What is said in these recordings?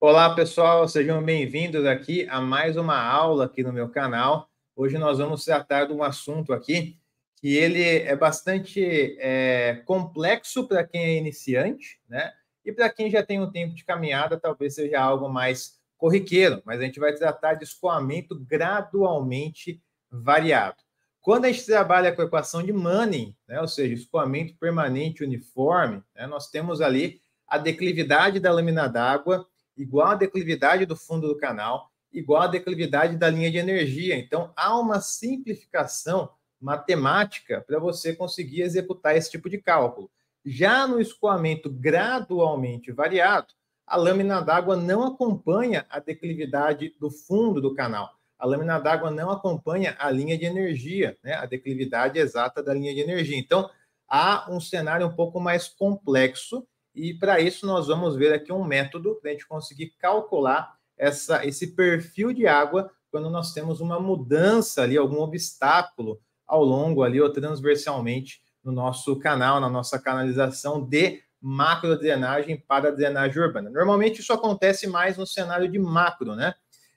Olá, pessoal, sejam bem-vindos aqui a mais uma aula aqui no meu canal. Hoje nós vamos tratar de um assunto aqui que ele é bastante é, complexo para quem é iniciante, né? E para quem já tem um tempo de caminhada, talvez seja algo mais corriqueiro, mas a gente vai tratar de escoamento gradualmente variado. Quando a gente trabalha com a equação de Manning, né, ou seja, escoamento permanente uniforme, né, nós temos ali a declividade da lâmina d'água igual à declividade do fundo do canal, igual à declividade da linha de energia. Então, há uma simplificação matemática para você conseguir executar esse tipo de cálculo. Já no escoamento gradualmente variado, a lâmina d'água não acompanha a declividade do fundo do canal. A lâmina d'água não acompanha a linha de energia, né? a declividade exata da linha de energia. Então, há um cenário um pouco mais complexo e para isso nós vamos ver aqui um método para a gente conseguir calcular essa, esse perfil de água quando nós temos uma mudança ali, algum obstáculo ao longo ali ou transversalmente no nosso canal, na nossa canalização de macro drenagem para drenagem urbana. Normalmente isso acontece mais no cenário de macro, né?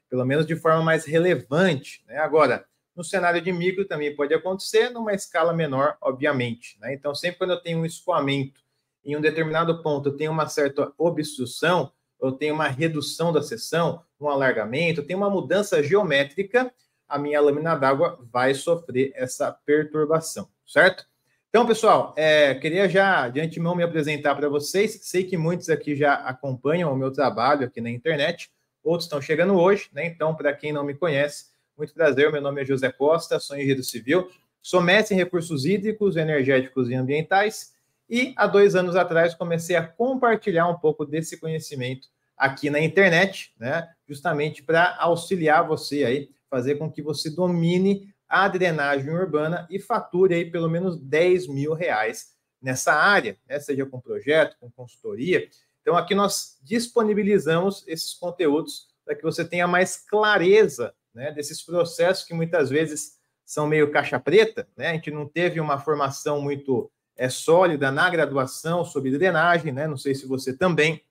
Pelo menos de forma mais relevante. Né? Agora, no cenário de micro também pode acontecer, numa escala menor, obviamente. Né? Então, sempre quando eu tenho um escoamento em um determinado ponto eu tenho uma certa obstrução, eu tenho uma redução da seção, um alargamento, eu tenho uma mudança geométrica, a minha lâmina d'água vai sofrer essa perturbação, certo? Então, pessoal, é, queria já de antemão me apresentar para vocês. Sei que muitos aqui já acompanham o meu trabalho aqui na internet, outros estão chegando hoje, né? Então, para quem não me conhece, muito prazer. Meu nome é José Costa, sou engenheiro civil, sou mestre em recursos hídricos, energéticos e ambientais e há dois anos atrás comecei a compartilhar um pouco desse conhecimento aqui na internet, né? Justamente para auxiliar você aí, fazer com que você domine a drenagem urbana e fature aí pelo menos 10 mil reais nessa área, né? seja com projeto, com consultoria. Então, aqui nós disponibilizamos esses conteúdos para que você tenha mais clareza né, desses processos que muitas vezes são meio caixa preta, né? A gente não teve uma formação muito é sólida na graduação sobre drenagem, né? Não sei se você também.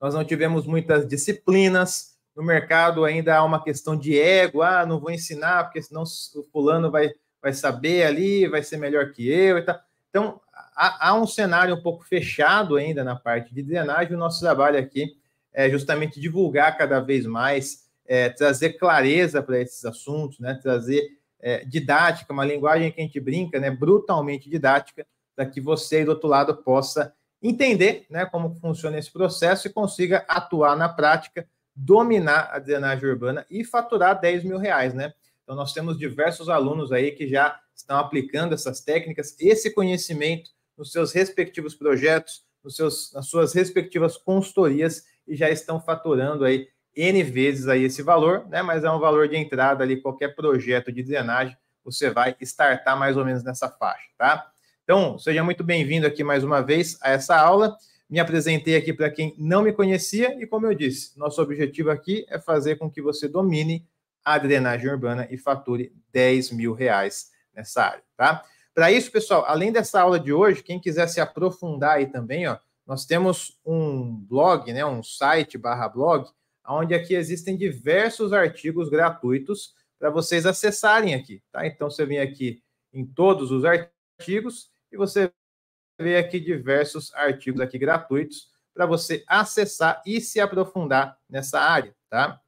Nós não tivemos muitas disciplinas. No mercado ainda há uma questão de ego, ah, não vou ensinar, porque senão o fulano vai, vai saber ali, vai ser melhor que eu e tal. Então, há, há um cenário um pouco fechado ainda na parte de drenagem. O nosso trabalho aqui é justamente divulgar cada vez mais, é, trazer clareza para esses assuntos, né? trazer é, didática, uma linguagem que a gente brinca, né, brutalmente didática, para que você do outro lado possa entender né, como funciona esse processo e consiga atuar na prática, dominar a drenagem urbana e faturar 10 mil reais, né? Então, nós temos diversos alunos aí que já estão aplicando essas técnicas, esse conhecimento nos seus respectivos projetos, nos seus, nas suas respectivas consultorias e já estão faturando aí N vezes aí esse valor, né? Mas é um valor de entrada ali, qualquer projeto de drenagem, você vai startar mais ou menos nessa faixa, tá? Então, seja muito bem-vindo aqui mais uma vez a essa aula. Me apresentei aqui para quem não me conhecia e, como eu disse, nosso objetivo aqui é fazer com que você domine a drenagem urbana e fature 10 mil reais nessa área, tá? Para isso, pessoal, além dessa aula de hoje, quem quiser se aprofundar aí também, ó, nós temos um blog, né, um site barra blog, onde aqui existem diversos artigos gratuitos para vocês acessarem aqui, tá? Então você vem aqui em todos os artigos e você vê aqui diversos artigos aqui gratuitos para você acessar e se aprofundar nessa área, tá?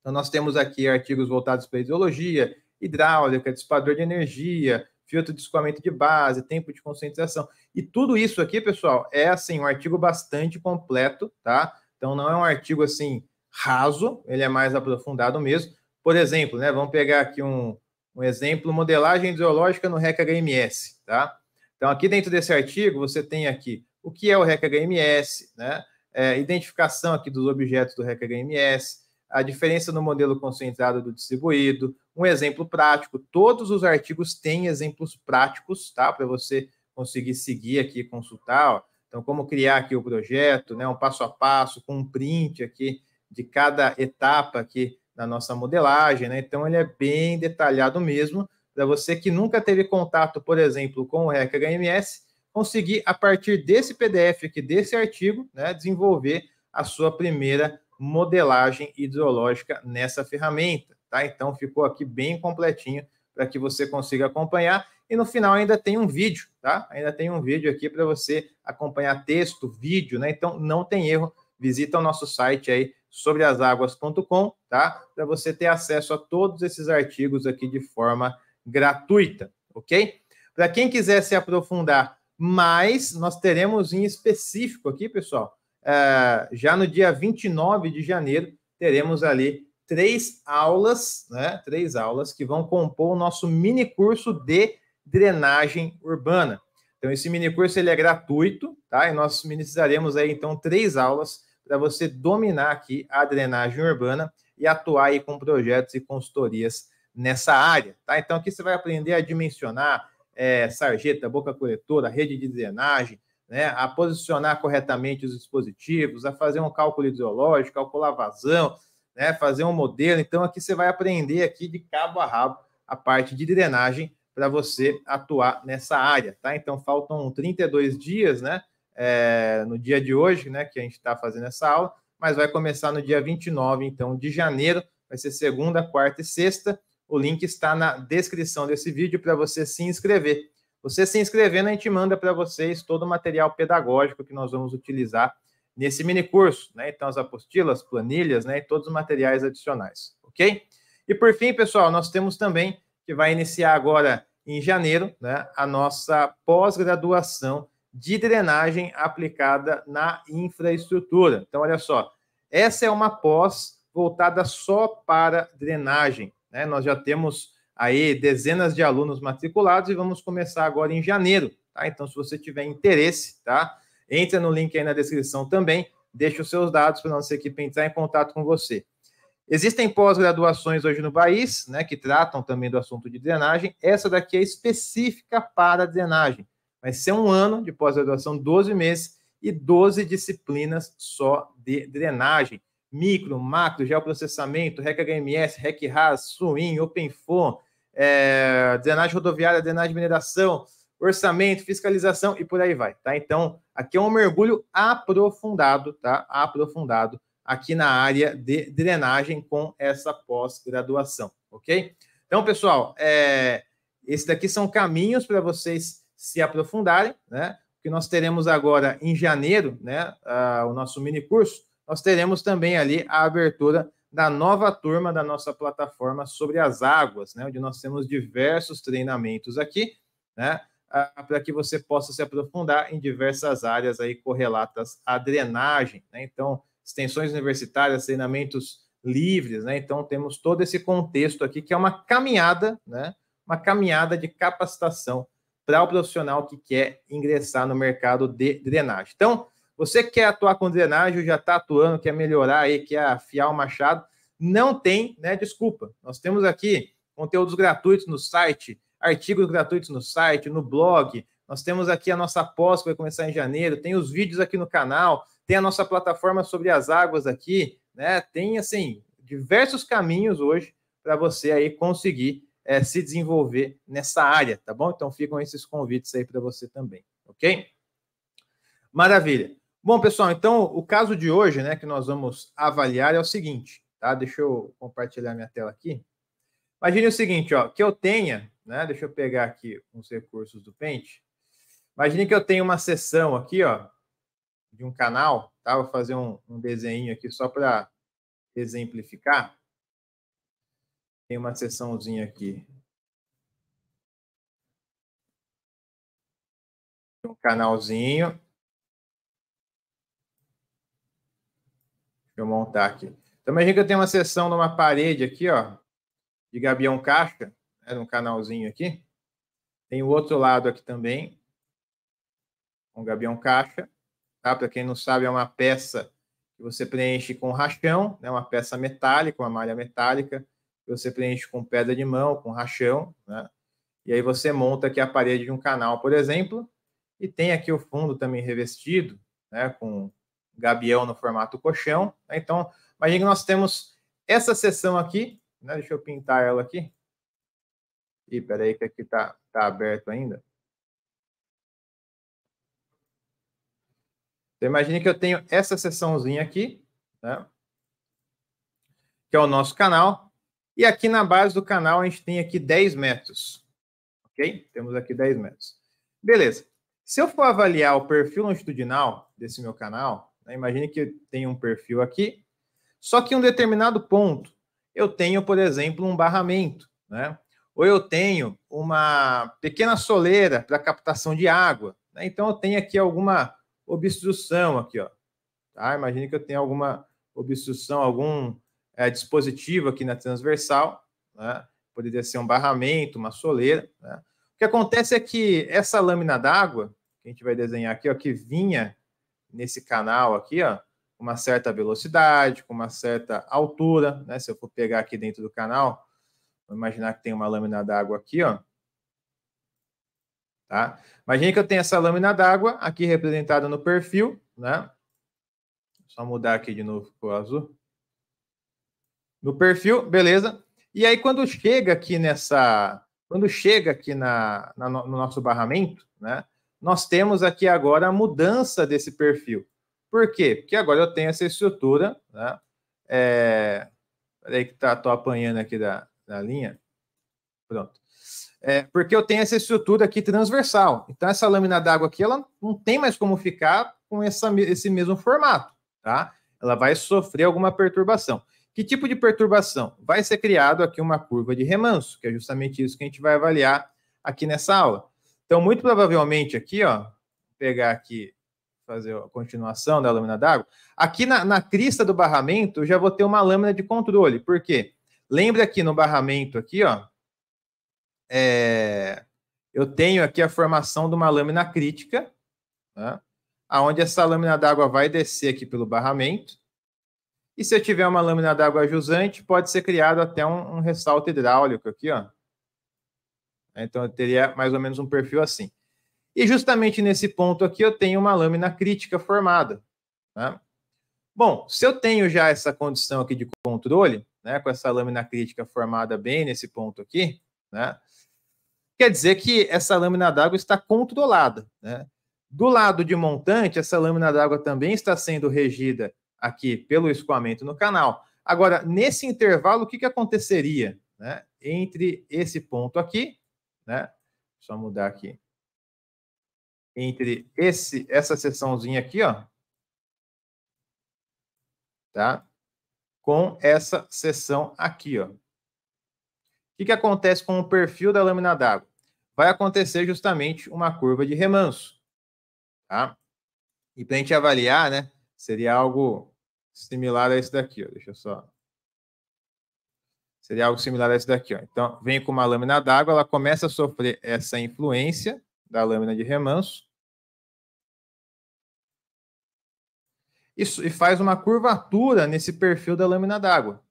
Então nós temos aqui artigos voltados para ideologia, hidráulica, dissipador de energia, filtro de escoamento de base, tempo de concentração E tudo isso aqui, pessoal, é assim um artigo bastante completo, tá? Então não é um artigo assim raso, ele é mais aprofundado mesmo. Por exemplo, né, vamos pegar aqui um, um exemplo, modelagem ideológica no REC HMS, tá? Então, aqui dentro desse artigo, você tem aqui o que é o REC HMS, né? É, identificação aqui dos objetos do REC HMS, a diferença no modelo concentrado do distribuído, um exemplo prático. Todos os artigos têm exemplos práticos, tá? Para você conseguir seguir aqui e consultar. Ó. Então, como criar aqui o projeto, né? Um passo a passo, com um print aqui de cada etapa aqui da nossa modelagem, né? Então ele é bem detalhado mesmo para você que nunca teve contato, por exemplo, com o REC HMS, conseguir a partir desse PDF aqui, desse artigo, né, desenvolver a sua primeira modelagem hidrológica nessa ferramenta, tá? Então ficou aqui bem completinho para que você consiga acompanhar e no final ainda tem um vídeo, tá? Ainda tem um vídeo aqui para você acompanhar texto, vídeo, né? Então não tem erro. Visita o nosso site aí sobreasaguas.com, tá? Para você ter acesso a todos esses artigos aqui de forma gratuita, ok? Para quem quiser se aprofundar mais, nós teremos em específico aqui, pessoal, eh, já no dia 29 de janeiro, teremos ali três aulas, né? Três aulas que vão compor o nosso mini curso de drenagem urbana. Então, esse mini curso ele é gratuito, tá? E nós ministraremos aí, então, três aulas para você dominar aqui a drenagem urbana e atuar aí com projetos e consultorias nessa área, tá? Então aqui você vai aprender a dimensionar é, sarjeta, boca coletora, rede de drenagem, né? A posicionar corretamente os dispositivos, a fazer um cálculo ideológico, calcular vazão, né? Fazer um modelo. Então aqui você vai aprender aqui de cabo a rabo a parte de drenagem para você atuar nessa área, tá? Então faltam 32 dias, né? é, no dia de hoje, né, que a gente está fazendo essa aula, mas vai começar no dia 29, então, de janeiro, vai ser segunda, quarta e sexta. O link está na descrição desse vídeo para você se inscrever. Você se inscrevendo, a gente manda para vocês todo o material pedagógico que nós vamos utilizar nesse mini curso, né? Então, as apostilas, planilhas, né? E todos os materiais adicionais, ok? E por fim, pessoal, nós temos também que vai iniciar agora em janeiro, né? A nossa pós-graduação de drenagem aplicada na infraestrutura. Então, olha só, essa é uma pós voltada só para drenagem. Né? Nós já temos aí dezenas de alunos matriculados e vamos começar agora em janeiro. Tá? Então, se você tiver interesse, tá? Entra no link aí na descrição também, deixa os seus dados para a nossa equipe entrar em contato com você. Existem pós-graduações hoje no país, né, que tratam também do assunto de drenagem. Essa daqui é específica para drenagem. Vai ser um ano de pós-graduação, 12 meses e 12 disciplinas só de drenagem. Micro, macro, geoprocessamento, REC HMS, REC RAS, SUIN, OpenFON, é, drenagem rodoviária, drenagem de mineração, orçamento, fiscalização e por aí vai, tá? Então, aqui é um mergulho aprofundado, tá? Aprofundado aqui na área de drenagem com essa pós-graduação, ok? Então, pessoal, é, esse daqui são caminhos para vocês se aprofundarem, né? Que nós teremos agora em janeiro, né? Uh, o nosso mini curso, nós teremos também ali a abertura da nova turma da nossa plataforma sobre as águas, né? Onde nós temos diversos treinamentos aqui, né? Uh, para que você possa se aprofundar em diversas áreas aí correlatas à drenagem, né? Então, extensões universitárias, treinamentos livres, né? Então temos todo esse contexto aqui que é uma caminhada, né? Uma caminhada de capacitação para o profissional que quer ingressar no mercado de drenagem. Então, você quer atuar com drenagem, já está atuando, quer melhorar aí, quer afiar o machado, não tem, né? Desculpa. Nós temos aqui conteúdos gratuitos no site, artigos gratuitos no site, no blog. Nós temos aqui a nossa pós que vai começar em janeiro, tem os vídeos aqui no canal, tem a nossa plataforma sobre as águas aqui, né? Tem assim diversos caminhos hoje para você aí conseguir é, se desenvolver nessa área, tá bom? Então ficam esses convites aí para você também, ok? Maravilha. Bom, pessoal, então o caso de hoje, né, que nós vamos avaliar é o seguinte, tá? Deixa eu compartilhar minha tela aqui. Imagine o seguinte, ó, que eu tenha, né? Deixa eu pegar aqui os recursos do Paint. Imagine que eu tenha uma sessão aqui, ó, de um canal, tá? Vou fazer um, um desenho aqui só para exemplificar. Tem uma sessãozinha aqui. Um canalzinho. Deixa eu montar aqui. Então, imagina que eu tenho uma sessão numa parede aqui, ó, de Gabião Caixa, né, num canalzinho aqui. Tem o outro lado aqui também, um Gabião Caixa. Tá? Para quem não sabe, é uma peça que você preenche com rachão, né, uma peça metálica, uma malha metálica, você preenche com pedra de mão, com rachão, né? E aí você monta aqui a parede de um canal, por exemplo, e tem aqui o fundo também revestido, né, com gabião no formato colchão. Né? Então, imagine que nós temos essa seção aqui, né? Deixa eu pintar ela aqui. E peraí que aqui tá, tá aberto ainda. Então, imagine que eu tenho essa seçãozinha aqui, né? Que é o nosso canal, e aqui na base do canal, a gente tem aqui 10 metros. Ok? Temos aqui 10 metros. Beleza. Se eu for avaliar o perfil longitudinal desse meu canal, né, imagine que eu tenho um perfil aqui, só que em um determinado ponto eu tenho, por exemplo, um barramento, né? ou eu tenho uma pequena soleira para captação de água. Né? Então, eu tenho aqui alguma obstrução aqui. Ó. Tá? Imagine que eu tenho alguma obstrução, algum é, dispositivo aqui na transversal, né? poderia ser um barramento, uma soleira. Né? O que acontece é que essa lâmina d'água, que a gente vai desenhar aqui, ó, que vinha nesse canal aqui, ó, uma certa velocidade, com uma certa altura, né? Se eu for pegar aqui dentro do canal, vou imaginar que tem uma lâmina d'água aqui, ó. Tá? Imagina que eu tenho essa lâmina d'água aqui representada no perfil, né? Só mudar aqui de novo para o azul no perfil, beleza? E aí, quando chega aqui nessa. Quando chega aqui na, na no nosso barramento, né? Nós temos aqui agora a mudança desse perfil. Por quê? Porque agora eu tenho essa estrutura, né? É, peraí que tá, tô apanhando aqui da, da linha. Pronto. É, porque eu tenho essa estrutura aqui transversal. Então, essa lâmina d'água aqui, ela não tem mais como ficar com essa, esse mesmo formato, tá? Ela vai sofrer alguma perturbação. Que tipo de perturbação? Vai ser criado aqui uma curva de remanso, que é justamente isso que a gente vai avaliar aqui nessa aula. Então, muito provavelmente aqui, ó, pegar aqui, fazer a continuação da lâmina d'água, aqui na, na crista do barramento eu já vou ter uma lâmina de controle. Por quê? Lembra que no barramento aqui, ó, é, eu tenho aqui a formação de uma lâmina crítica, né, onde essa lâmina d'água vai descer aqui pelo barramento, e se eu tiver uma lâmina d'água jusante, pode ser criado até um, um, ressalto hidráulico aqui, ó. Então eu teria mais ou menos um perfil assim. E justamente nesse ponto aqui eu tenho uma lâmina crítica formada. Né? Bom, se eu tenho já essa condição aqui de controle, né, com essa lâmina crítica formada bem nesse ponto aqui, né, quer dizer que essa lâmina d'água está controlada. Né? Do lado de montante, essa lâmina d'água também está sendo regida aqui pelo escoamento no canal. Agora, nesse intervalo, o que, que aconteceria né, entre esse ponto aqui, né, só mudar aqui, entre esse, essa seçãozinha aqui, ó, tá? com essa seção aqui. Ó. O que, que acontece com o perfil da lâmina d'água? Vai acontecer justamente uma curva de remanso. Tá? E para a gente avaliar, né, Seria algo similar a esse daqui, ó. deixa eu só. Seria algo similar a esse daqui. Ó. Então, vem com uma lâmina d'água, ela começa a sofrer essa influência da lâmina de remanso. Isso, e faz uma curvatura nesse perfil da lâmina d'água.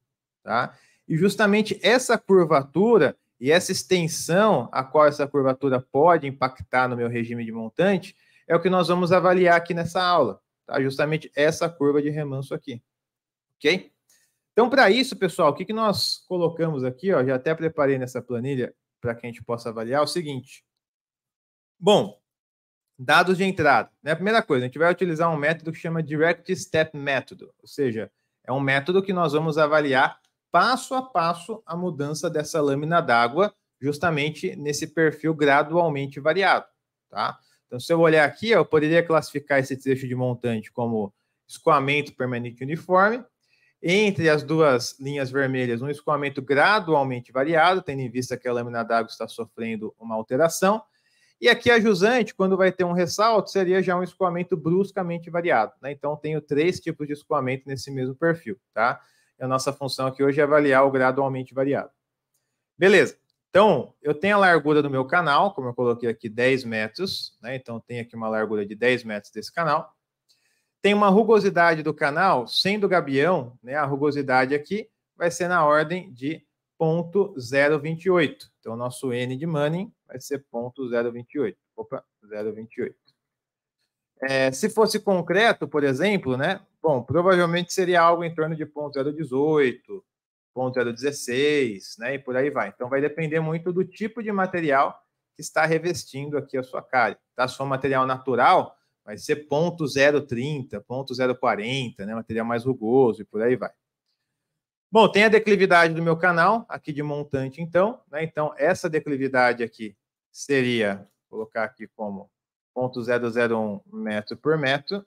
Tá? E justamente essa curvatura e essa extensão a qual essa curvatura pode impactar no meu regime de montante é o que nós vamos avaliar aqui nessa aula tá? Justamente essa curva de remanso aqui, ok? Então, para isso, pessoal, o que, que nós colocamos aqui, ó, já até preparei nessa planilha para que a gente possa avaliar, é o seguinte. Bom, dados de entrada. Né? A primeira coisa, a gente vai utilizar um método que chama Direct Step Método, ou seja, é um método que nós vamos avaliar passo a passo a mudança dessa lâmina d'água, justamente nesse perfil gradualmente variado, tá? Então, se eu olhar aqui, eu poderia classificar esse trecho de montante como escoamento permanente uniforme. Entre as duas linhas vermelhas, um escoamento gradualmente variado, tendo em vista que a lâmina d'água está sofrendo uma alteração. E aqui a jusante, quando vai ter um ressalto, seria já um escoamento bruscamente variado. Né? Então, tenho três tipos de escoamento nesse mesmo perfil. Tá? E a nossa função aqui hoje é avaliar o gradualmente variado. Beleza. Então, eu tenho a largura do meu canal, como eu coloquei aqui, 10 metros, né? Então, tem aqui uma largura de 10 metros desse canal. Tem uma rugosidade do canal, sendo gabião, né? A rugosidade aqui vai ser na ordem de 0.028. Então, nosso N de Manning vai ser 0.028. Opa, 0.28. É, se fosse concreto, por exemplo, né? Bom, provavelmente seria algo em torno de 0.018, 0,16, é né? E por aí vai. Então vai depender muito do tipo de material que está revestindo aqui a sua cara. Tá? Se for material natural, vai ser 0,030, 0,040, né? Material mais rugoso e por aí vai. Bom, tem a declividade do meu canal, aqui de montante, então. Né? Então, essa declividade aqui seria, vou colocar aqui como 0,001 metro por metro.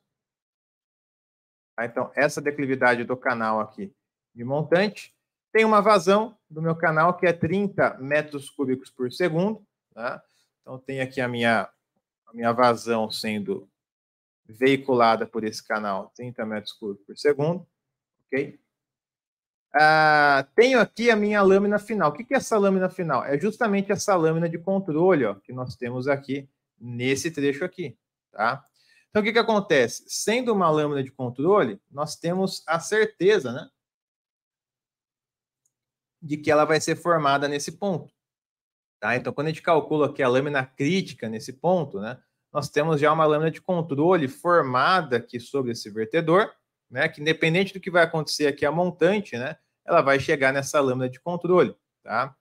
Tá? Então, essa declividade do canal aqui de montante tem uma vazão do meu canal que é 30 metros cúbicos por segundo. Né? Então, tem aqui a minha, a minha vazão sendo veiculada por esse canal, 30 metros cúbicos por segundo. Ok? Ah, tenho aqui a minha lâmina final. O que é essa lâmina final? É justamente essa lâmina de controle ó, que nós temos aqui nesse trecho aqui. Tá? Então, o que, que acontece? Sendo uma lâmina de controle, nós temos a certeza, né? de que ela vai ser formada nesse ponto. Tá? Então, quando a gente calcula aqui a lâmina crítica nesse ponto, né, nós temos já uma lâmina de controle formada aqui sobre esse vertedor, né, que independente do que vai acontecer aqui a montante, né, ela vai chegar nessa lâmina de controle. Tá?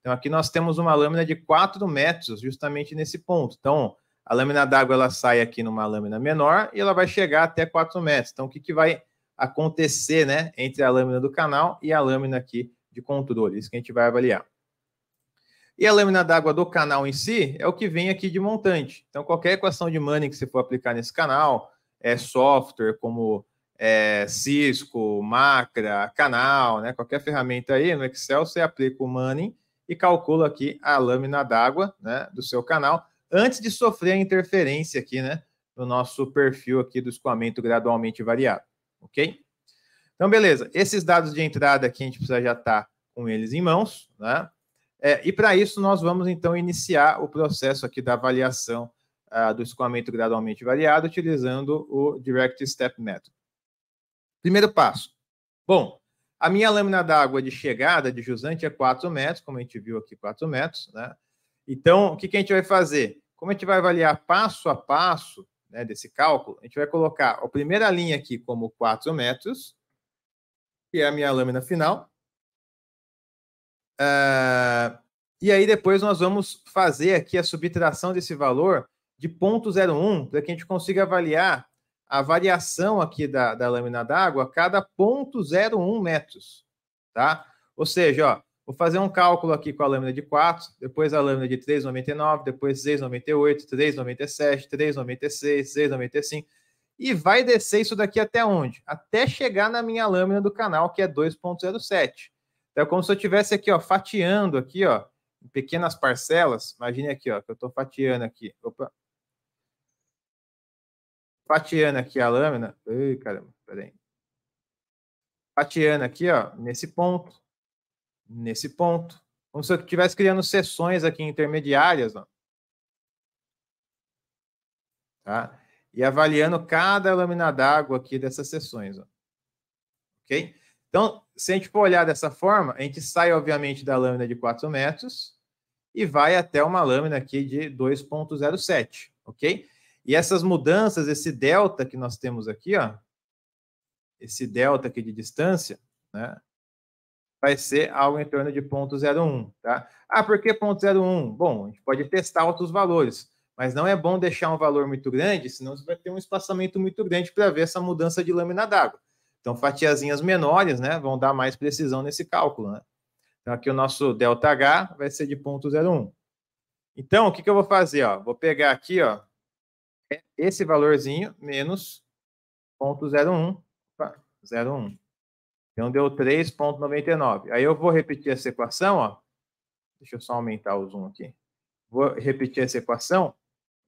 Então, aqui nós temos uma lâmina de 4 metros, justamente nesse ponto. Então, a lâmina d'água ela sai aqui numa lâmina menor e ela vai chegar até 4 metros. Então, o que, que vai acontecer né, entre a lâmina do canal e a lâmina aqui de controle, isso que a gente vai avaliar. E a lâmina d'água do canal em si é o que vem aqui de montante. Então, qualquer equação de Manning que você for aplicar nesse canal, é software como é, Cisco, Macra, Canal, né? qualquer ferramenta aí no Excel, você aplica o Manning e calcula aqui a lâmina d'água né, do seu canal, antes de sofrer a interferência aqui né, no nosso perfil aqui do escoamento gradualmente variado, ok? Então, beleza. Esses dados de entrada aqui a gente precisa já estar tá com eles em mãos, né? É, e para isso, nós vamos então iniciar o processo aqui da avaliação uh, do escoamento gradualmente variado utilizando o Direct Step Method. Primeiro passo. Bom, a minha lâmina d'água de chegada de jusante é 4 metros, como a gente viu aqui, 4 metros. Né? Então, o que, que a gente vai fazer? Como a gente vai avaliar passo a passo né, desse cálculo, a gente vai colocar a primeira linha aqui como 4 metros, que é a minha lâmina final. Uh, e aí depois nós vamos fazer aqui a subtração desse valor de 0,01 para que a gente consiga avaliar a variação aqui da, da lâmina d'água a cada 0,01 metros, tá? Ou seja, ó, vou fazer um cálculo aqui com a lâmina de 4, depois a lâmina de 3,99, depois 6,98, 3,97, 3,96, 6,95 e vai descer isso daqui até onde? Até chegar na minha lâmina do canal, que é 2.07. Então é como se eu estivesse aqui, ó, fatiando aqui, ó, em pequenas parcelas. Imagine aqui, ó, que eu estou fatiando aqui. Opa. Fatiando aqui a lâmina. Ei, caramba, peraí. Fatiando aqui, ó, nesse ponto, nesse ponto. Como se eu estivesse criando seções aqui intermediárias, ó. Tá? e avaliando cada lâmina d'água aqui dessas seções. Ó. Ok? Então, se a gente for olhar dessa forma, a gente sai, obviamente, da lâmina de 4 metros e vai até uma lâmina aqui de 2,07, ok? E essas mudanças, esse delta que nós temos aqui, ó, esse delta aqui de distância, né, vai ser algo em torno de 0,01, tá? Ah, por que 0,01? Bom, a gente pode testar outros valores mas não é bom deixar um valor muito grande, senão você vai ter um espaçamento muito grande para ver essa mudança de lâmina d'água. Então, fatiazinhas menores né, vão dar mais precisão nesse cálculo. Né? Então, aqui o nosso ΔH vai ser de 0,01. Então, o que, que eu vou fazer? Ó? Vou pegar aqui ó, esse valorzinho menos 0,01. 0,1. Então, deu 3,99. Aí eu vou repetir essa equação. Ó. Deixa eu só aumentar o zoom aqui. Vou repetir essa equação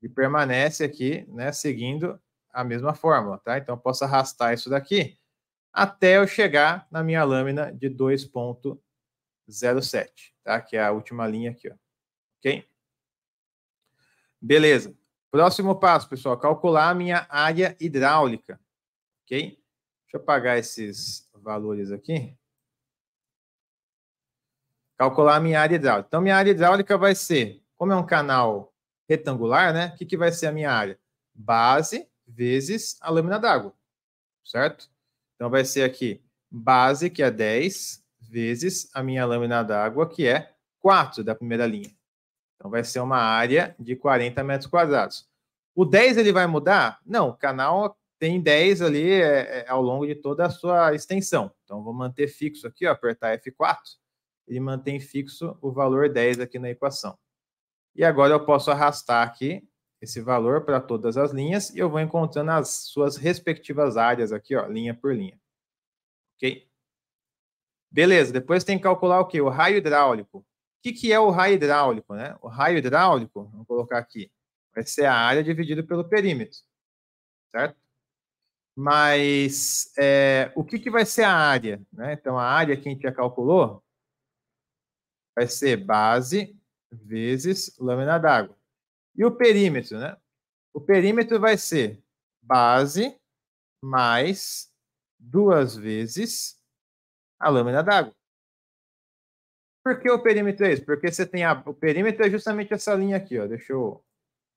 e permanece aqui, né, seguindo a mesma fórmula, tá? Então, eu posso arrastar isso daqui até eu chegar na minha lâmina de 2.07, tá? Que é a última linha aqui, ó. ok? Beleza. Próximo passo, pessoal, calcular a minha área hidráulica, ok? Deixa eu apagar esses valores aqui. Calcular a minha área hidráulica. Então, minha área hidráulica vai ser, como é um canal retangular, né? O que, que vai ser a minha área? Base vezes a lâmina d'água, certo? Então, vai ser aqui base, que é 10, vezes a minha lâmina d'água, que é 4 da primeira linha. Então, vai ser uma área de 40 metros quadrados. O 10 ele vai mudar? Não, o canal tem 10 ali é, é, ao longo de toda a sua extensão. Então, vou manter fixo aqui, ó, apertar F4, ele mantém fixo o valor 10 aqui na equação. E agora eu posso arrastar aqui esse valor para todas as linhas e eu vou encontrando as suas respectivas áreas aqui, ó, linha por linha. Ok? Beleza, depois tem que calcular o quê? O raio hidráulico. O que, que é o raio hidráulico? Né? O raio hidráulico, vou colocar aqui, vai ser a área dividida pelo perímetro, certo? Mas é, o que, que vai ser a área? Né? Então, a área que a gente já calculou vai ser base vezes lâmina d'água. E o perímetro, né? O perímetro vai ser base mais duas vezes a lâmina d'água. Por que o perímetro é isso? Porque você tem a, o perímetro é justamente essa linha aqui, ó. Deixa eu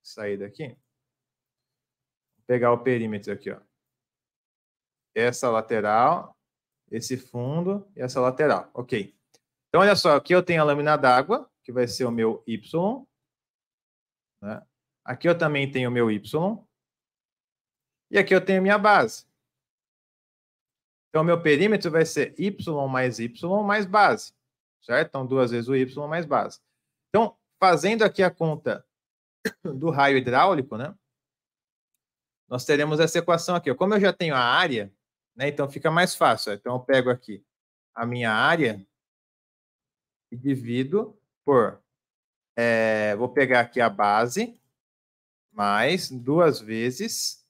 sair daqui. Vou pegar o perímetro aqui, ó. Essa lateral, esse fundo e essa lateral. OK. Então olha só, aqui eu tenho a lâmina d'água, que vai ser o meu y. Né? Aqui eu também tenho o meu y. E aqui eu tenho a minha base. Então, meu perímetro vai ser y mais y mais base. Certo? Então, duas vezes o y mais base. Então, fazendo aqui a conta do raio hidráulico, né? Nós teremos essa equação aqui. Como eu já tenho a área, né? Então fica mais fácil. Então eu pego aqui a minha área e divido por. É, vou pegar aqui a base, mais duas vezes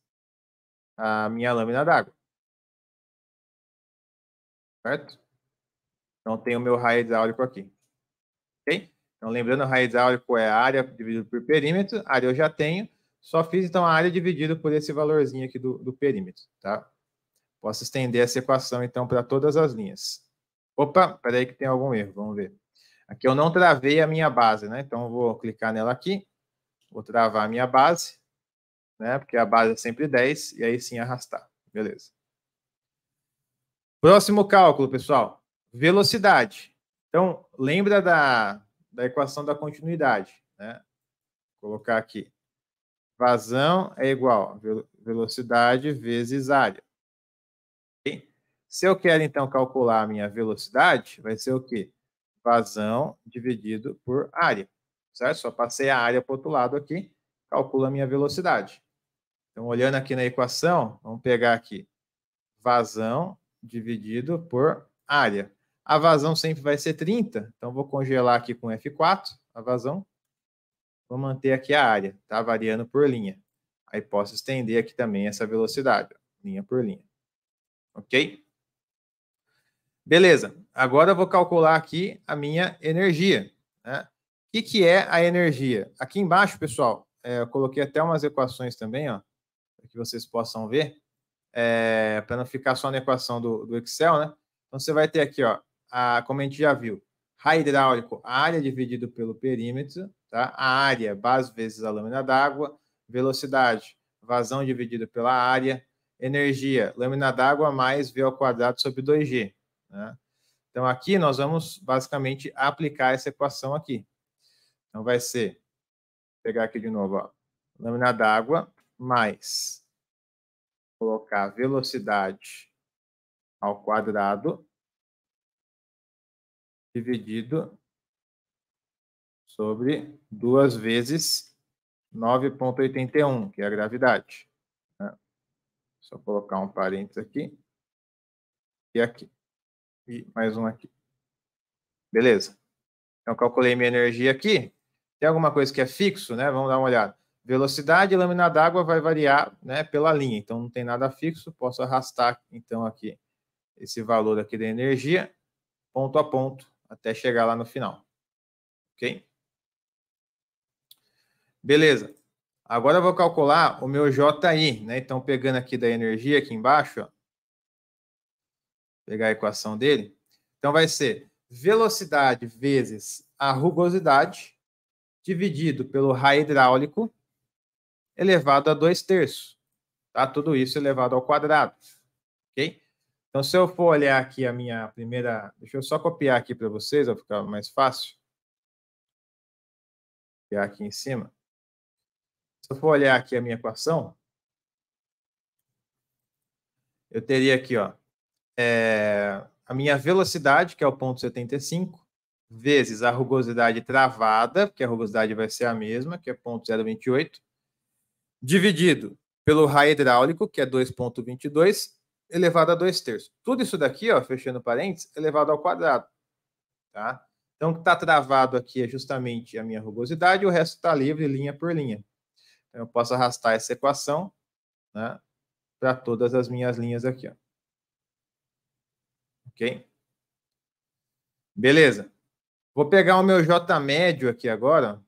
a minha lâmina d'água. Certo? Então tenho o meu raio hidráulico aqui. Ok? Então, lembrando, o raio hidráulico é área dividido por perímetro. Área eu já tenho. Só fiz, então, a área dividida por esse valorzinho aqui do, do perímetro, tá? Posso estender essa equação, então, para todas as linhas. Opa, peraí que tem algum erro. Vamos ver. Aqui eu não travei a minha base, né? Então eu vou clicar nela aqui, vou travar a minha base, né? Porque a base é sempre 10, e aí sim arrastar. Beleza. Próximo cálculo, pessoal. Velocidade. Então, lembra da, da equação da continuidade, né? Vou colocar aqui. Vazão é igual a velocidade vezes área. Se eu quero, então, calcular a minha velocidade, vai ser o quê? vazão dividido por área, certo? Só passei a área para o outro lado aqui, calculo a minha velocidade. Então, olhando aqui na equação, vamos pegar aqui vazão dividido por área. A vazão sempre vai ser 30, então vou congelar aqui com F4 a vazão. Vou manter aqui a área, tá? Variando por linha. Aí posso estender aqui também essa velocidade, linha por linha. Ok? Beleza, agora eu vou calcular aqui a minha energia. Né? O que, que é a energia? Aqui embaixo, pessoal, é, eu coloquei até umas equações também, ó, para que vocês possam ver, é, para não ficar só na equação do, do, Excel, né? Então você vai ter aqui, ó, a, como a gente já viu, raio hidráulico, área dividido pelo perímetro, tá? A área, base vezes a lâmina d'água, velocidade, vazão dividido pela área, energia, lâmina d'água mais V ao quadrado sobre 2G. Né? Então, aqui nós vamos basicamente aplicar essa equação aqui. Então, vai ser, vou pegar aqui de novo, ó, lâmina d'água mais colocar velocidade ao quadrado dividido sobre duas vezes 9.81, que é a gravidade. Né? Só colocar um parênteses aqui e aqui e mais um aqui. Beleza. Então, calculei minha energia aqui. Tem alguma coisa que é fixo, né? Vamos dar uma olhada. Velocidade, lâmina d'água vai variar né, pela linha. Então, não tem nada fixo. Posso arrastar, então, aqui esse valor aqui da energia, ponto a ponto, até chegar lá no final. Ok? Beleza. Agora eu vou calcular o meu JI, né? Então, pegando aqui da energia aqui embaixo, ó, Pegar a equação dele. Então vai ser velocidade vezes a rugosidade dividido pelo raio hidráulico elevado a 2 terços. Tá? Tudo isso elevado ao quadrado. Ok? Então, se eu for olhar aqui a minha primeira. Deixa eu só copiar aqui para vocês, vai ficar mais fácil. Copiar aqui em cima. Se eu for olhar aqui a minha equação, eu teria aqui, ó é, a minha velocidade, que é o ponto 75, vezes a rugosidade travada, que a rugosidade vai ser a mesma, que é 0,028, dividido pelo raio hidráulico, que é 2,22, elevado a 2 terços. Tudo isso daqui, ó, fechando parênteses, é elevado ao quadrado. Tá? Então, o que está travado aqui é justamente a minha rugosidade, o resto está livre linha por linha. Então, eu posso arrastar essa equação né, para todas as minhas linhas aqui. Ó. Ok? Beleza. Vou pegar o meu J médio aqui agora.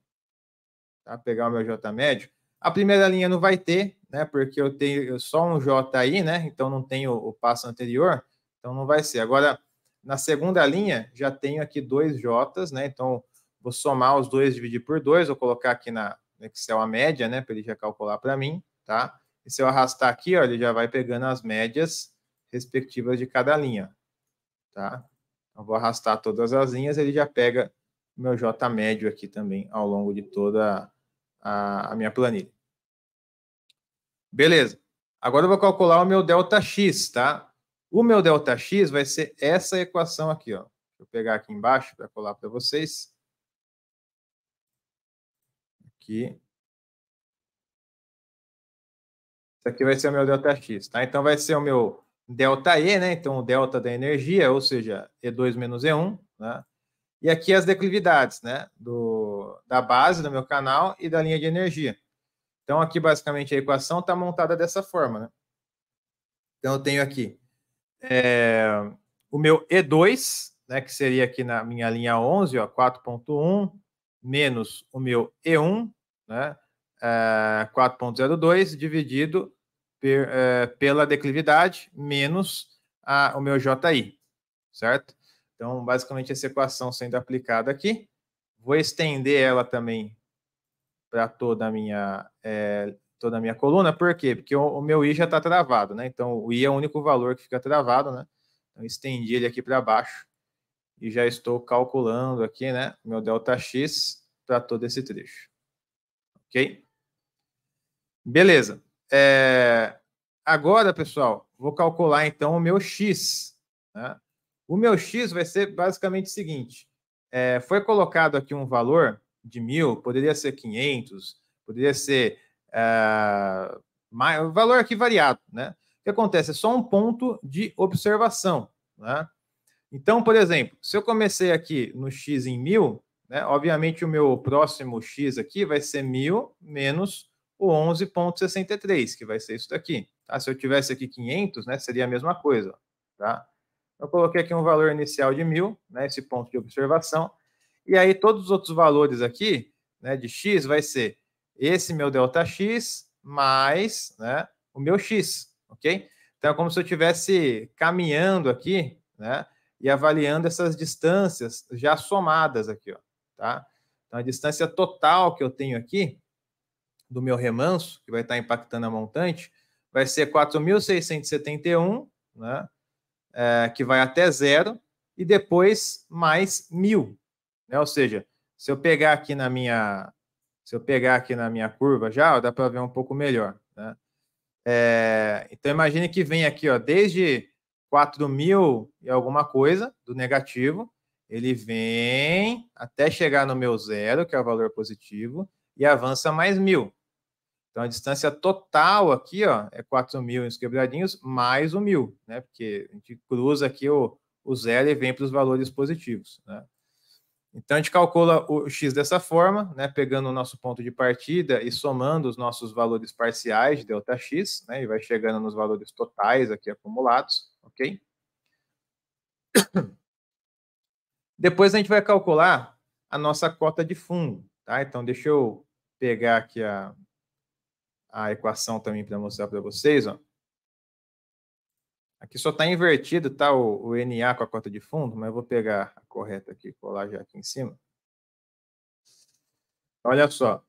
Tá? Pegar o meu J médio. A primeira linha não vai ter, né? Porque eu tenho só um J aí, né? Então não tenho o passo anterior. Então não vai ser. Agora, na segunda linha, já tenho aqui dois J's, né? Então vou somar os dois, dividir por dois. Vou colocar aqui na Excel a média, né? Para ele já calcular para mim, tá? E se eu arrastar aqui, ó, ele já vai pegando as médias respectivas de cada linha tá? Eu então, vou arrastar todas as linhas, ele já pega meu J médio aqui também ao longo de toda a, a minha planilha. Beleza. Agora eu vou calcular o meu ΔX, tá? O meu ΔX vai ser essa equação aqui, ó. Vou pegar aqui embaixo para colar para vocês. Aqui. Isso aqui vai ser o meu ΔX, tá? Então vai ser o meu delta E, né? Então, o delta da energia, ou seja, E2 menos E1, né? E aqui as declividades, né? Do, da base do meu canal e da linha de energia. Então, aqui, basicamente, a equação está montada dessa forma, né? Então, eu tenho aqui é, o meu E2, né? Que seria aqui na minha linha 11, ó, 4.1, menos o meu E1, né? É, 4.02, dividido per, eh, pela declividade menos a, o meu JI, certo? Então, basicamente, essa equação sendo aplicada aqui. Vou estender ela também para toda a minha é, toda a minha coluna. Por quê? Porque o, o meu i já está travado, né? Então, o i é o único valor que fica travado, né? Então, estendi ele aqui para baixo e já estou calculando aqui, né? Meu delta x para todo esse trecho. Ok? Beleza. É, agora, pessoal, vou calcular então o meu x. Né? O meu x vai ser basicamente o seguinte: é, foi colocado aqui um valor de mil, poderia ser 500, poderia ser é, mais, valor aqui variado, né? O que acontece? É só um ponto de observação, né? Então, por exemplo, se eu comecei aqui no x em 1.000, né, obviamente o meu próximo x aqui vai ser 1.000 menos o 11.63, que vai ser isso daqui. Tá? Se eu tivesse aqui 500, né, seria a mesma coisa. Tá? Eu coloquei aqui um valor inicial de 1.000, né, esse ponto de observação. E aí todos os outros valores aqui né, de x vai ser esse meu delta x mais né, o meu x, ok? Então é como se eu estivesse caminhando aqui né, e avaliando essas distâncias já somadas aqui, ó, tá? Então a distância total que eu tenho aqui do meu remanso, que vai estar impactando a montante, vai ser 4.671, né? É, que vai até zero, e depois mais mil. Né? Ou seja, se eu pegar aqui na minha. Se eu pegar aqui na minha curva já, ó, dá para ver um pouco melhor. Né? É, então imagine que vem aqui ó, desde 4 mil e alguma coisa do negativo, ele vem até chegar no meu zero, que é o valor positivo, e avança mais mil. Então, a distância total aqui ó, é 4 mil uns quebradinhos mais 1 mil, né? Porque a gente cruza aqui o, o zero e vem para os valores positivos, né? Então, a gente calcula o x dessa forma, né, pegando o nosso ponto de partida e somando os nossos valores parciais de ΔX, né, e vai chegando nos valores totais aqui acumulados, ok? Depois a gente vai calcular a nossa cota de fundo, tá? Então, deixa eu pegar aqui a, a equação também para mostrar para vocês. Ó. Aqui só está invertido tá, o, o, NA com a cota de fundo, mas eu vou pegar a correta aqui e colar já aqui em cima. Olha só.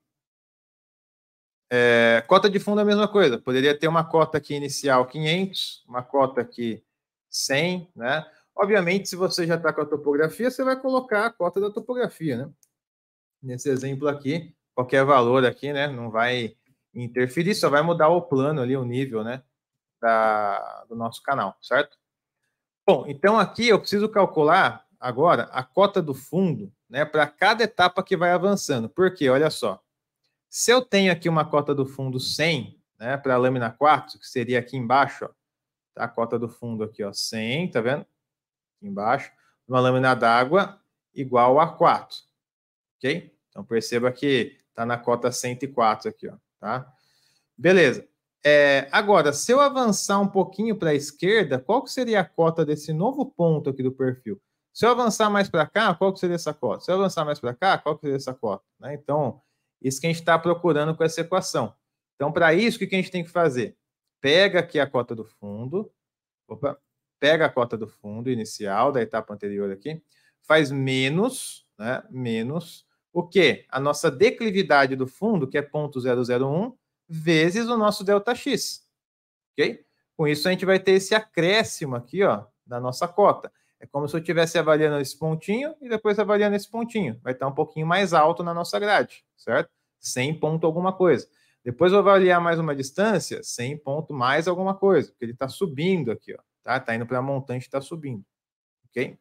É, cota de fundo é a mesma coisa. Poderia ter uma cota aqui inicial 500, uma cota aqui 100, né? Obviamente, se você já está com a topografia, você vai colocar a cota da topografia, né? Nesse exemplo aqui, qualquer valor aqui, né? Não vai interferir, só vai mudar o plano ali, o nível, né, da, do nosso canal, certo? Bom, então aqui eu preciso calcular agora a cota do fundo, né, para cada etapa que vai avançando. Porque, olha só, se eu tenho aqui uma cota do fundo 100, né, para a lâmina 4, que seria aqui embaixo, ó, tá? a cota do fundo aqui, ó, 100, tá vendo? Aqui embaixo, uma lâmina d'água igual a 4, ok? Então perceba que tá na cota 104 aqui, ó tá? Beleza. É, agora, se eu avançar um pouquinho para a esquerda, qual que seria a cota desse novo ponto aqui do perfil? Se eu avançar mais para cá, qual que seria essa cota? Se eu avançar mais para cá, qual que seria essa cota? Né? Então, isso que a gente está procurando com essa equação. Então, para isso, o que a gente tem que fazer? Pega aqui a cota do fundo, opa, pega a cota do fundo inicial da etapa anterior aqui, faz menos, né, menos o quê? A nossa declividade do fundo, que é 0,001, vezes o nosso delta x. Ok? Com isso, a gente vai ter esse acréscimo aqui, ó, da nossa cota. É como se eu estivesse avaliando esse pontinho e depois avaliando esse pontinho. Vai estar um pouquinho mais alto na nossa grade, certo? 100 ponto alguma coisa. Depois eu vou avaliar mais uma distância, 100 ponto mais alguma coisa, porque ele está subindo aqui, ó, tá? Tá indo para a montante, está subindo, ok?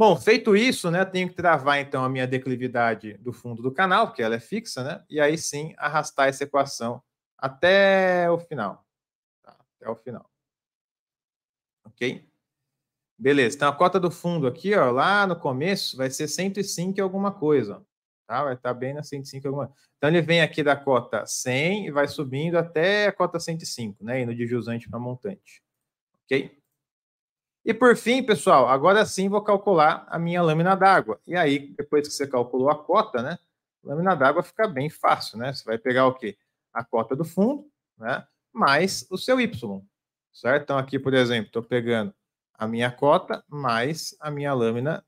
Bom, feito isso, né, tenho que travar então a minha declividade do fundo do canal, porque ela é fixa, né? E aí sim arrastar essa equação até o final. Tá? Até o final. Ok? Beleza. Então a cota do fundo aqui, ó, lá no começo vai ser 105 alguma coisa. tá? Vai estar tá bem na 105 alguma Então ele vem aqui da cota 100 e vai subindo até a cota 105, né? Indo de jusante para montante. Ok? E por fim, pessoal, agora sim vou calcular a minha lâmina d'água. E aí, depois que você calculou a cota, né? Lâmina d'água fica bem fácil, né? Você vai pegar o quê? A cota do fundo, né? Mais o seu Y, certo? Então, aqui, por exemplo, estou pegando a minha cota mais a minha lâmina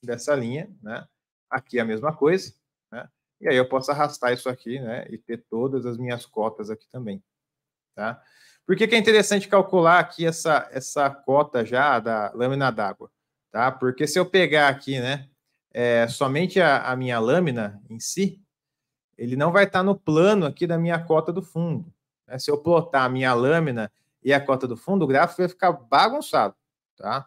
dessa linha, né? Aqui a mesma coisa, né? E aí eu posso arrastar isso aqui, né? E ter todas as minhas cotas aqui também, tá? Por que, que é interessante calcular aqui essa, essa cota já da lâmina d'água? Tá? Porque se eu pegar aqui, né, é, somente a, a, minha lâmina em si, ele não vai estar tá no plano aqui da minha cota do fundo. Né? Se eu plotar a minha lâmina e a cota do fundo, o gráfico vai ficar bagunçado, tá?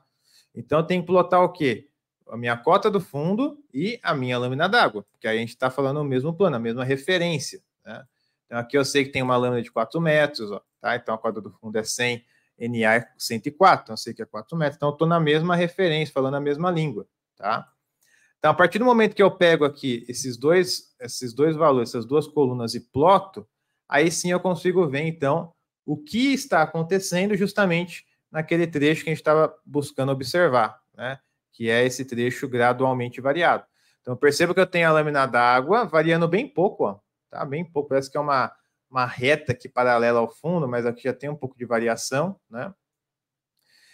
Então, tem que plotar o quê? A minha cota do fundo e a minha lâmina d'água, porque aí a gente está falando o mesmo plano, a mesma referência, né? Então, aqui eu sei que tem uma lâmina de 4 metros, ó, tá? Então, a quadra do fundo é 100, NA é 104, então eu sei que é 4 metros. Então, eu estou na mesma referência, falando a mesma língua, tá? Então, a partir do momento que eu pego aqui esses dois, esses dois valores, essas duas colunas e ploto, aí sim eu consigo ver, então, o que está acontecendo justamente naquele trecho que a gente estava buscando observar, né? Que é esse trecho gradualmente variado. Então, perceba que eu tenho a lâmina d'água variando bem pouco, ó. Tá bem pouco, parece que é uma, uma reta que paralela ao fundo, mas aqui já tem um pouco de variação, né?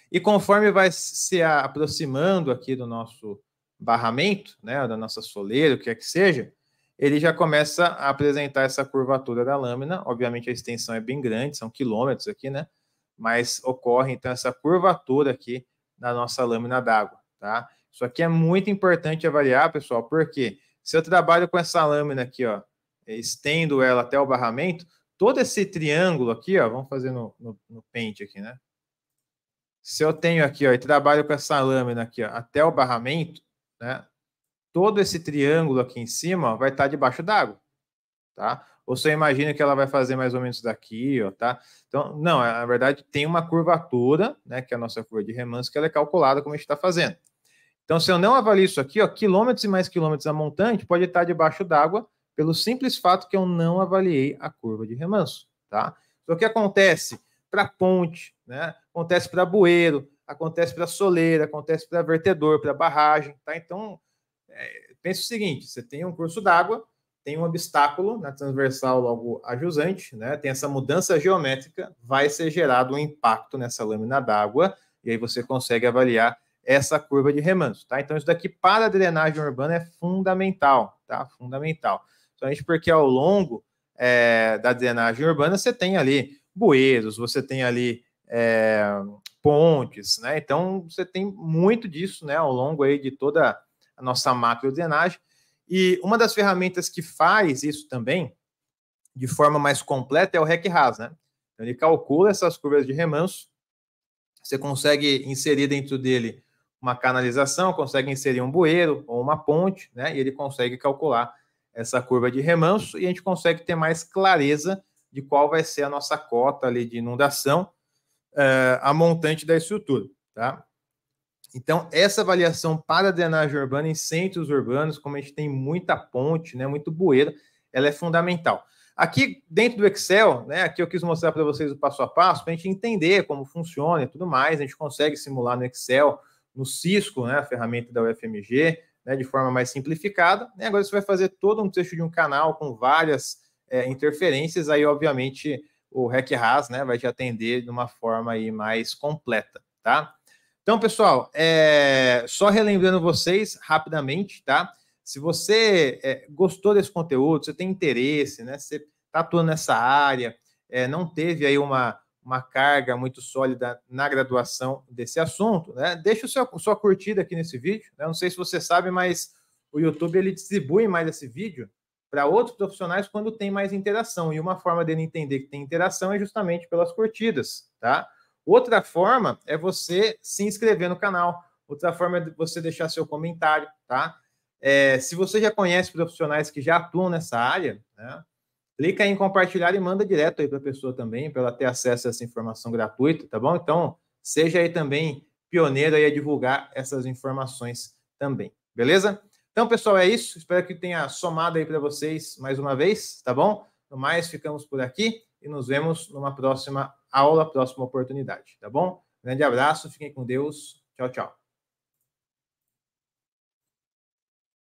E conforme vai se aproximando aqui do nosso barramento, né, da nossa soleira, o que é que seja, ele já começa a apresentar essa curvatura da lâmina. Obviamente a extensão é bem grande, são quilômetros aqui, né? Mas ocorre então essa curvatura aqui na nossa lâmina d'água, tá? Isso aqui é muito importante avaliar, pessoal, porque se eu trabalho com essa lâmina aqui, ó, é, estendo ela até o barramento, todo esse triângulo aqui, ó, vamos fazer no, no, no pente aqui, né? Se eu tenho aqui, ó, e trabalho com essa lâmina aqui, ó, até o barramento, né? Todo esse triângulo aqui em cima ó, vai estar tá debaixo d'água, tá? Ou você imagina que ela vai fazer mais ou menos daqui, ó, tá? Então, não, é, na verdade tem uma curvatura, né, que é a nossa curva de remanso, que ela é calculada como a gente está fazendo. Então, se eu não avalio isso aqui, ó, quilômetros e mais quilômetros a montante pode estar tá debaixo d'água, pelo simples fato que eu não avaliei a curva de remanso, tá? Então, o que acontece para ponte, né? Acontece para bueiro, acontece para soleira, acontece para vertedor, para barragem, tá? Então, é, pensa o seguinte, você tem um curso d'água, tem um obstáculo na transversal logo a jusante, né? Tem essa mudança geométrica, vai ser gerado um impacto nessa lâmina d'água e aí você consegue avaliar essa curva de remanso, tá? Então isso daqui para a drenagem urbana é fundamental, tá? Fundamental importante porque ao longo é, da drenagem urbana você tem ali bueiros, você tem ali é, pontes, né? Então você tem muito disso, né, ao longo aí de toda a nossa macro drenagem. E uma das ferramentas que faz isso também de forma mais completa é o RecRas, né? Então, ele calcula essas curvas de remanso. Você consegue inserir dentro dele uma canalização, consegue inserir um bueiro ou uma ponte, né? E ele consegue calcular essa curva de remanso e a gente consegue ter mais clareza de qual vai ser a nossa cota ali de inundação, eh, a montante da estrutura, tá? Então, essa avaliação para drenagem urbana em centros urbanos, como a gente tem muita ponte, né, muito bueira, ela é fundamental. Aqui dentro do Excel, né, aqui eu quis mostrar para vocês o passo a passo, para a gente entender como funciona e tudo mais. A gente consegue simular no Excel, no Cisco, né, a ferramenta da UFMG, né, de forma mais simplificada. E né, agora você vai fazer todo um trecho de um canal com várias é, interferências, aí obviamente o Hack né, vai te atender de uma forma aí mais completa, tá? Então, pessoal, é, só relembrando vocês rapidamente, tá? Se você é, gostou desse conteúdo, você tem interesse, né? Você está atuando nessa área, é, não teve aí uma, uma carga muito sólida na graduação desse assunto. Né? Deixa o seu, sua curtida aqui nesse vídeo. Né? Não sei se você sabe, mas o YouTube ele distribui mais esse vídeo para outros profissionais quando tem mais interação. E uma forma dele entender que tem interação é justamente pelas curtidas, tá? Outra forma é você se inscrever no canal. Outra forma é você deixar seu comentário, tá? É, se você já conhece profissionais que já atuam nessa área, né? clica em compartilhar e manda direto aí para a pessoa também, para ela ter acesso a essa informação gratuita, tá bom? Então, seja aí também pioneiro aí a divulgar essas informações também, beleza? Então, pessoal, é isso. Espero que tenha somado aí para vocês mais uma vez, tá bom? No mais, ficamos por aqui e nos vemos numa próxima aula, próxima oportunidade, tá bom? Grande abraço, fiquem com Deus. Tchau, tchau.